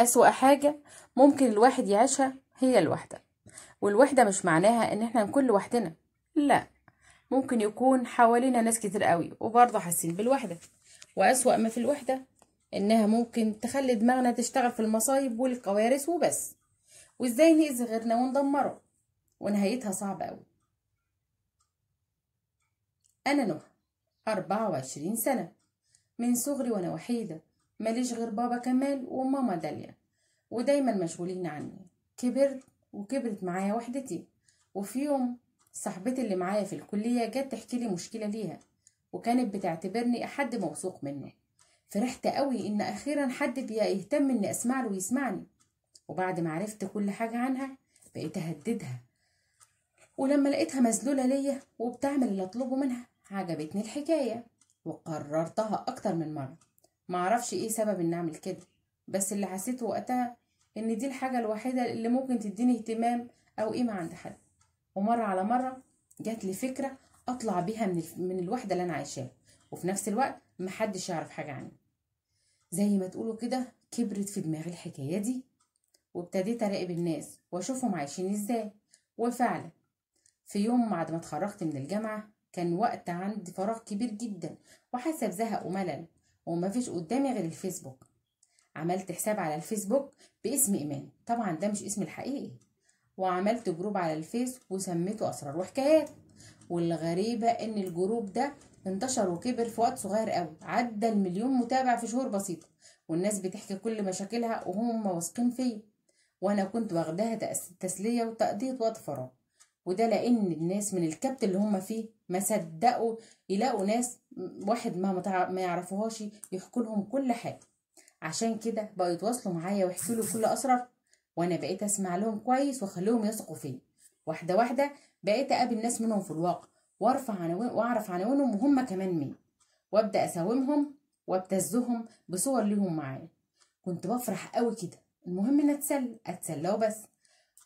أسوأ حاجة ممكن الواحد يعيشها هي الوحدة والوحدة مش معناها إن إحنا نكون لوحدنا لا ممكن يكون حوالينا ناس كتير قوي وبرضه حاسين بالوحدة وأسوأ ما في الوحدة إنها ممكن تخلي دماغنا تشتغل في المصايب والكوارث وبس وإزاي نأذي غيرنا وندمره ونهايتها صعبة قوي أنا نوح أربعة وعشرين سنة من صغري وأنا وحيدة ماليش غير بابا كمال وماما داليا ودايما مشغولين عني كبرت وكبرت معايا وحدتي وفي يوم صاحبتي اللي معايا في الكلية جت تحكي لي مشكلة ليها وكانت بتعتبرني أحد موثوق منه فرحت قوي إن أخيرا حد بيهتم إني أسمع له ويسمعني وبعد ما عرفت كل حاجة عنها بقيت أهددها ولما لقيتها مذلولة ليا وبتعمل اللي أطلبه منها عجبتني الحكاية وقررتها أكتر من مرة معرفش ايه سبب ان اعمل كده بس اللي حسيته وقتها ان دي الحاجة الوحيدة اللي ممكن تديني اهتمام او قيمة عند حد ومرة على مرة جات لي فكرة اطلع بيها من, من الوحدة اللي انا عايشاها وفي نفس الوقت محدش يعرف حاجة عني زي ما تقولوا كده كبرت في دماغي الحكاية دي وابتديت اراقب الناس واشوفهم عايشين ازاي وفعلا في يوم بعد ما اتخرجت من الجامعة كان وقت عندي فراغ كبير جدا وحاسة بزهق وملل وما فيش قدامي غير الفيسبوك عملت حساب على الفيسبوك باسم ايمان طبعا ده مش اسمي الحقيقي وعملت جروب على الفيس وسميته اسرار وحكايات والغريبه ان الجروب ده انتشر وكبر في وقت صغير قوي عدى المليون متابع في شهور بسيطه والناس بتحكي كل مشاكلها وهم واثقين فيا وانا كنت واخداها تسليه وتقضيه وقت فراغ وده لان الناس من الكبت اللي هم فيه ما صدقوا يلاقوا ناس واحد ما ما يعرفوهاش يحكوا لهم كل حاجه عشان كده بقوا يتواصلوا معايا ويحكوا لي كل اسرار وانا بقيت اسمع لهم كويس واخليهم يثقوا فيا واحده واحده بقيت اقابل ناس منهم في الواقع وارفع عنوان واعرف عنوانهم وهم كمان مين وابدا اساومهم وابتزهم بصور ليهم معايا كنت بفرح قوي كده المهم ان اتسلى اتسلى وبس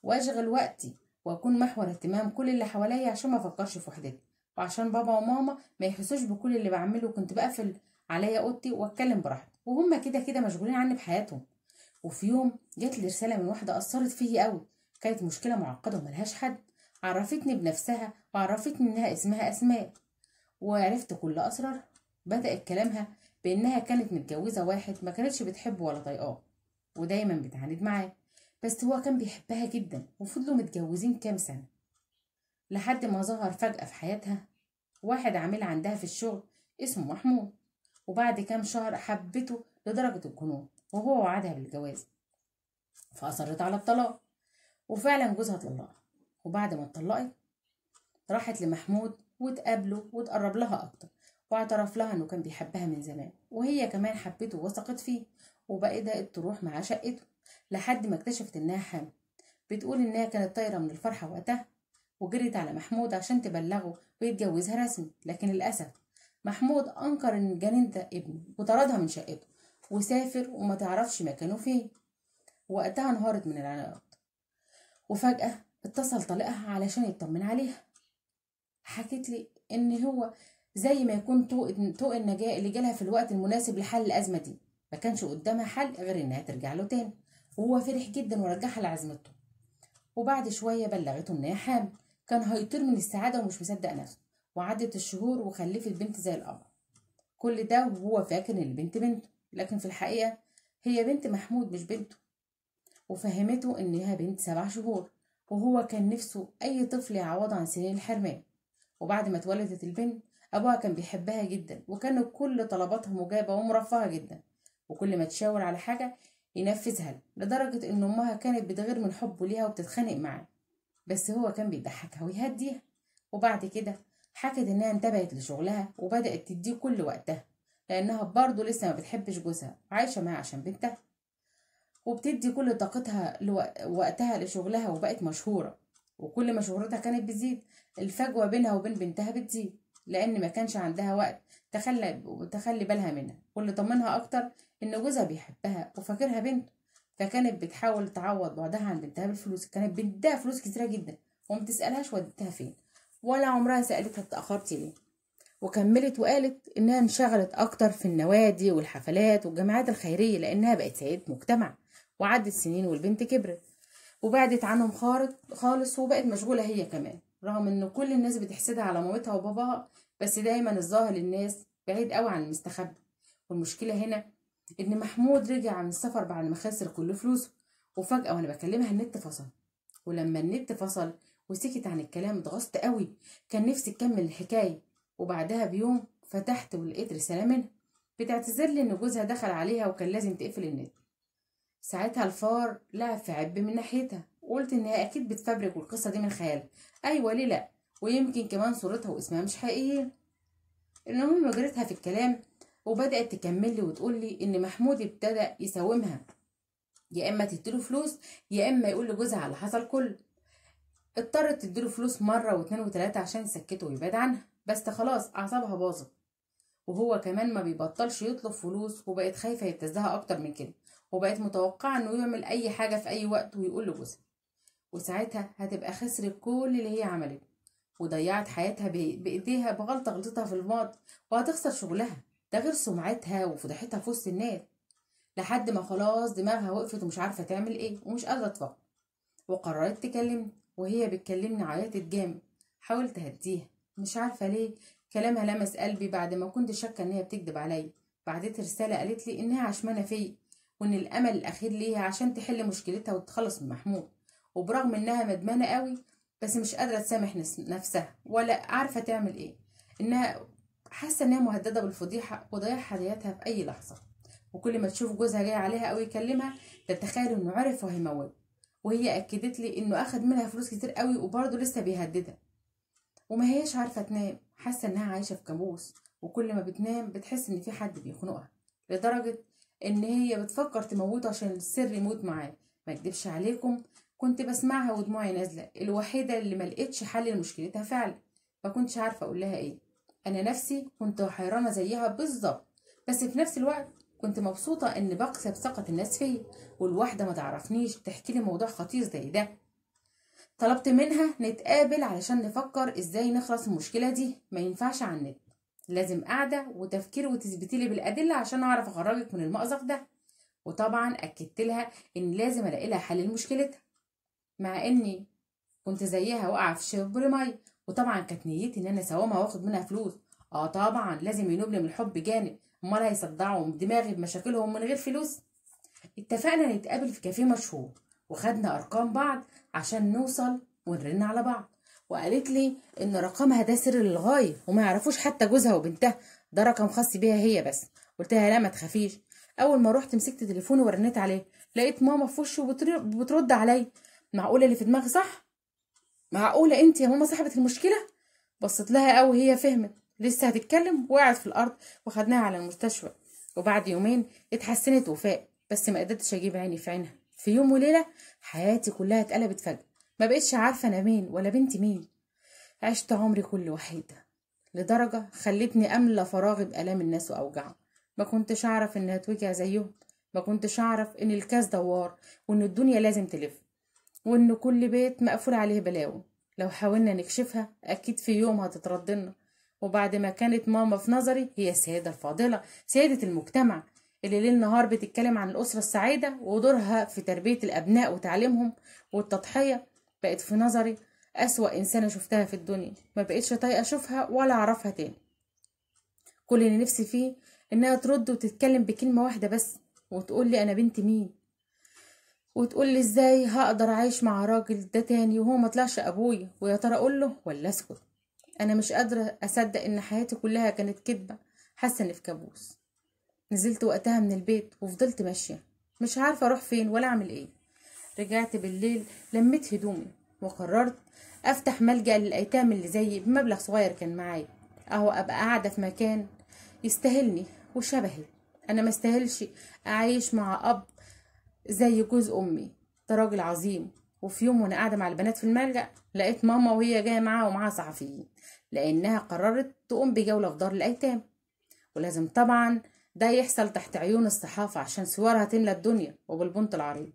واشغل وقتي واكون محور اهتمام كل اللي حواليا عشان ما افكرش في وحدتي وعشان بابا وماما ما يحسوش بكل اللي بعمله كنت بقفل عليا اوضتي واتكلم براحتي وهم كده كده مشغولين عني بحياتهم وفي يوم جت لي رساله من واحده اثرت فيا قوي كانت مشكله معقده وملهاش حد عرفتني بنفسها وعرفتني انها اسمها اسماء وعرفت كل اسرار بدات كلامها بانها كانت متجوزه واحد ما كانتش بتحبه ولا طايقاه ودايما بتعاند معاه بس هو كان بيحبها جدا وفضلوا متجوزين كام سنه لحد ما ظهر فجأة في حياتها واحد عامل عندها في الشغل اسمه محمود وبعد كام شهر حبته لدرجة الجنون وهو وعدها بالجواز فأصرت على الطلاق وفعلا جوزها طلقها وبعد ما اتطلقت راحت لمحمود وتقابله وتقرب لها أكتر واعترف لها إنه كان بيحبها من زمان وهي كمان حبته وثقت فيه وبقت تروح معاه شقته لحد ما اكتشفت إنها حامل بتقول إنها كانت طايرة من الفرحة وقتها وجريت على محمود عشان تبلغه ويتجوزها رسمي لكن للأسف محمود أنكر إن الجنين ده ابنه وطردها من شقته وسافر وما تعرفش مكانه فين وقتها انهارت من العلاقات وفجأة اتصل طليقها علشان يطمن عليها حكيت لي إن هو زي ما يكون طوق طوق النجاة اللي جالها في الوقت المناسب لحل الأزمة دي ما كانش قدامها حل غير إنها ترجع له تاني وهو فرح جدا ورجعها لعزمته وبعد شوية بلغته إنها حامل كان هيطير من السعادة ومش مصدق نفسه وعدت الشهور وخلفت بنت زي القمر كل ده وهو فاكر ان البنت بنته لكن في الحقيقة هي بنت محمود مش بنته وفهمته انها بنت سبع شهور وهو كان نفسه اي طفل يعوضه عن سنين الحرمان وبعد ما اتولدت البنت ابوها كان بيحبها جدا وكانت كل طلباتها مجابة ومرفهة جدا وكل ما تشاور على حاجة ينفذها لدرجة ان امها كانت بتغير من حبه ليها وبتتخانق معاه بس هو كان بيضحكها ويهديها وبعد كده حكت انها انتبهت لشغلها وبدأت تديه كل وقتها لأنها برضه لسه ما بتحبش جوزها عايشة معاه عشان بنتها وبتدي كل طاقتها وقتها لشغلها وبقت مشهورة وكل ما شهرتها كانت بتزيد الفجوة بينها وبين بنتها بتزيد لأن ما كانش عندها وقت تخلي تخلي بالها منها واللي طمنها أكتر إن جوزها بيحبها وفاكرها بنته فكانت كانت بتحاول تعوض بعدها عن بنتها بالفلوس كانت بنتها فلوس كتيره جدا وما تسالهاش وديتها فين ولا عمرها سالتها اتاخرتي ليه وكملت وقالت انها انشغلت اكتر في النوادي والحفلات والجامعات الخيريه لانها بقت سيده مجتمع وعدت سنين والبنت كبرت وبعدت عنهم خالص وبقت مشغوله هي كمان رغم ان كل الناس بتحسدها على مامتها وباباها بس دايما الظاهر للناس بعيد قوي عن المستخبي والمشكله هنا ان محمود رجع من السفر بعد ما خسر كل فلوسه وفجاه وانا بكلمها النت فصل ولما النت فصل وسكت عن الكلام اتغصت قوي كان نفسي اكمل الحكايه وبعدها بيوم فتحت ولقيت رساله منها بتعتذر لي ان جوزها دخل عليها وكان لازم تقفل النت ساعتها الفار لعب في عب من ناحيتها وقلت انها اكيد بتفبرك والقصه دي من خيالها ايوه ليه لا ويمكن كمان صورتها واسمها مش حقيقيه المهم جريتها في الكلام وبدأت تكمل لي وتقول لي إن محمود ابتدأ يساومها يا إما تديله فلوس يا إما يقول لجوزها على حصل كله اضطرت تديله فلوس مرة واتنين وتلاتة عشان يسكته ويبعد عنها بس خلاص أعصابها باظت وهو كمان ما بيبطلش يطلب فلوس وبقت خايفة يبتزها أكتر من كده وبقت متوقعة إنه يعمل أي حاجة في أي وقت ويقول لجوزها وساعتها هتبقى خسرت كل اللي هي عملته وضيعت حياتها بإيديها بغلطة غلطتها في الماضي وهتخسر شغلها ده غير سمعتها وفضحتها في وسط الناس لحد ما خلاص دماغها وقفت ومش عارفه تعمل ايه ومش قادره تفكر وقررت تكلمني وهي بتكلمني عيطت جامد حاولت اهديها مش عارفه ليه كلامها لمس قلبي بعد ما كنت شاكه ان هي بتكذب عليا بعتت رساله قالت لي انها عشمانه فيا وان الامل الاخير ليها عشان تحل مشكلتها وتتخلص من محمود وبرغم انها مدمنه قوي بس مش قادره تسامح نفسها ولا عارفه تعمل ايه انها حاسه انها مهدده بالفضيحه وضياع حياتها في اي لحظه وكل ما تشوف جوزها جاي عليها او يكلمها تتخيل انه عرف وهيموت وهي اكدت لي انه اخد منها فلوس كتير قوي وبرضه لسه بيهددها وما هيش عارفه تنام حاسه انها عايشه في كابوس وكل ما بتنام بتحس ان في حد بيخنقها لدرجه ان هي بتفكر تموته عشان السر يموت معاه ما اكدبش عليكم كنت بسمعها ودموعي نازله الوحيده اللي ما لقيتش حل لمشكلتها فعلا ما كنتش عارفه اقول لها ايه أنا نفسي كنت حيرانة زيها بالظبط بس في نفس الوقت كنت مبسوطة إن بكسب ثقة الناس فيا والواحدة ما تعرفنيش تحكي لي موضوع خطير زي ده طلبت منها نتقابل علشان نفكر إزاي نخلص المشكلة دي ما ينفعش على النت لازم قعدة وتفكير وتثبتي لي بالأدلة عشان أعرف أخرجك من المأزق ده وطبعا أكدت لها إن لازم ألاقي لها حل لمشكلتها مع إني كنت زيها واقعة في شبر مية وطبعا كانت نيتي ان انا اسومها واخد منها فلوس اه طبعا لازم ينوب لي من الحب جانب امال هيصدعوا دماغي بمشاكلهم من غير فلوس اتفقنا نتقابل في كافيه مشهور وخدنا ارقام بعض عشان نوصل ونرن على بعض وقالت لي ان رقمها ده سر للغايه وما يعرفوش حتى جوزها وبنتها ده رقم خاص بيها هي بس قلت لها لا ما تخافيش اول ما رحت مسكت تليفوني ورنيت عليه لقيت ماما في وشه وبترد عليا معقوله اللي في دماغي صح معقولة انت يا ماما صاحبة المشكلة بصت لها قوي هي فهمت لسه هتتكلم وقعت في الارض وخدناها على المستشفى وبعد يومين اتحسنت وفاء بس ما قدرتش اجيب عيني في عينها في يوم وليله حياتي كلها اتقلبت فجاه ما بقتش عارفه انا مين ولا بنتي مين عشت عمري كله وحيده لدرجه خلتني املى فراغي بالام الناس واوجعهم ما كنتش اعرف انها توجع زيهم ما كنتش اعرف ان الكاس دوار وان الدنيا لازم تلف وإن كل بيت مقفول عليه بلاوي لو حاولنا نكشفها أكيد في يوم هتتردلنا وبعد ما كانت ماما في نظري هي السيدة الفاضلة سيدة المجتمع اللي ليل نهار بتتكلم عن الأسرة السعيدة ودورها في تربية الأبناء وتعليمهم والتضحية بقت في نظري أسوأ إنسانة شفتها في الدنيا ما بقتش طايقة أشوفها ولا أعرفها تاني كل اللي نفسي فيه إنها ترد وتتكلم بكلمة واحدة بس وتقول لي أنا بنت مين وتقول لي ازاي هقدر اعيش مع راجل ده تاني وهو ما طلعش ابويا ويا ترى اقول له ولا اسكت انا مش قادره اصدق ان حياتي كلها كانت كدبه حاسه اني في كابوس نزلت وقتها من البيت وفضلت ماشيه مش عارفه اروح فين ولا اعمل ايه رجعت بالليل لميت هدومي وقررت افتح ملجا للايتام اللي زيي بمبلغ صغير كان معايا اهو ابقى قاعده في مكان يستاهلني وشبهي انا ما استاهلش اعيش مع اب زي جوز امي ده راجل عظيم وفي يوم وانا قاعده مع البنات في الملجا لقيت ماما وهي جايه معاها ومعاها صحفيين لانها قررت تقوم بجوله في دار الايتام ولازم طبعا ده يحصل تحت عيون الصحافه عشان صورها تملى الدنيا وبالبنت العريض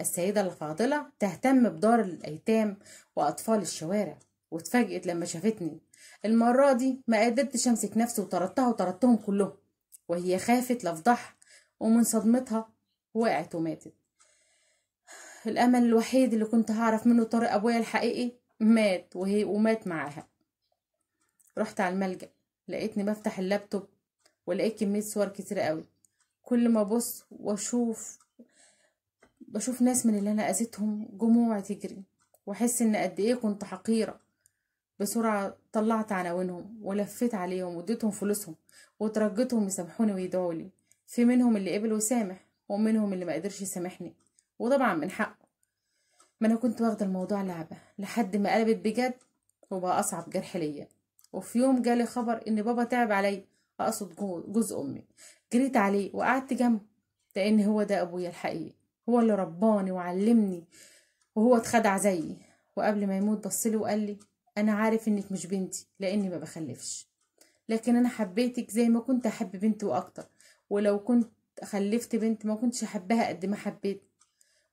السيده الفاضله تهتم بدار الايتام واطفال الشوارع واتفاجئت لما شافتني المره دي ما قدرتش امسك نفسي وطردتها وطردتهم كلهم وهي خافت لفضحها ومن صدمتها وقعت وماتت الأمل الوحيد اللي كنت هعرف منه طريق أبويا الحقيقي مات وهي ومات معاها رحت على الملجأ لقيتني بفتح اللابتوب ولقيت كمية صور كتير قوي كل ما أبص وأشوف بشوف ناس من اللي أنا أذيتهم جموع تجري وأحس إن قد إيه كنت حقيرة بسرعة طلعت عناوينهم ولفيت عليهم واديتهم فلوسهم وترجتهم يسامحوني ويدعوا لي في منهم اللي قبل وسامح ومنهم اللي ما قدرش يسامحني وطبعا من حقه ما انا كنت واخده الموضوع لعبه لحد ما قلبت بجد وبقى اصعب جرح ليا وفي يوم جالي خبر ان بابا تعب عليا اقصد جوز امي جريت عليه وقعدت جنبه لان هو ده ابويا الحقيقي هو اللي رباني وعلمني وهو اتخدع زيي وقبل ما يموت بصلي وقال لي انا عارف انك مش بنتي لاني ما بخلفش لكن انا حبيتك زي ما كنت احب بنتي واكتر ولو كنت خلفت بنت ما كنتش حباها قد ما حبيت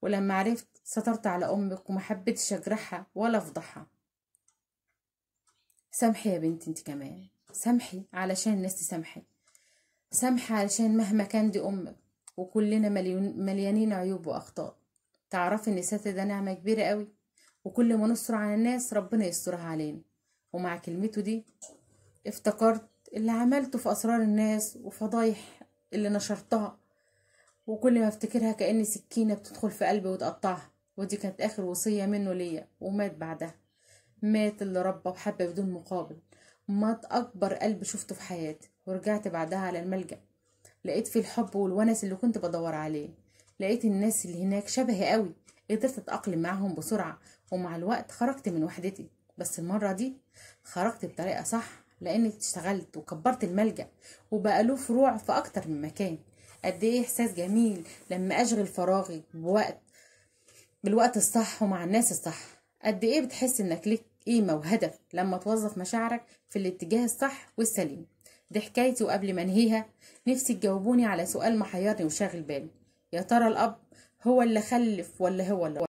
ولما عرفت سترت على امك وما حبيتش اجرحها ولا افضحها سامحي يا بنتي انت كمان سامحي علشان الناس تسامحي سامحي علشان مهما كان دي امك وكلنا مليون مليانين عيوب واخطاء تعرفي ان الستر ده نعمه كبيره قوي وكل ما نستر على الناس ربنا يسترها علينا ومع كلمته دي افتكرت اللي عملته في اسرار الناس وفضايح اللي نشرتها وكل ما افتكرها كأن سكينة بتدخل في قلبي وتقطعها ودي كانت آخر وصية منه ليا ومات بعدها مات اللي ربى وحب بدون مقابل مات أكبر قلب شفته في حياتي ورجعت بعدها على الملجأ لقيت فيه الحب والونس اللي كنت بدور عليه لقيت الناس اللي هناك شبهي قوي قدرت أتأقلم معهم بسرعة ومع الوقت خرجت من وحدتي بس المرة دي خرجت بطريقة صح لانك اشتغلت وكبرت الملجا وبقى له فروع في اكتر من مكان قد ايه احساس جميل لما اشغل فراغي بوقت بالوقت الصح ومع الناس الصح قد ايه بتحس انك ليك قيمة وهدف لما توظف مشاعرك في الاتجاه الصح والسليم دي حكايتي وقبل ما انهيها نفسي تجاوبوني على سؤال محيرني وشاغل بالي يا ترى الاب هو اللي خلف ولا هو اللي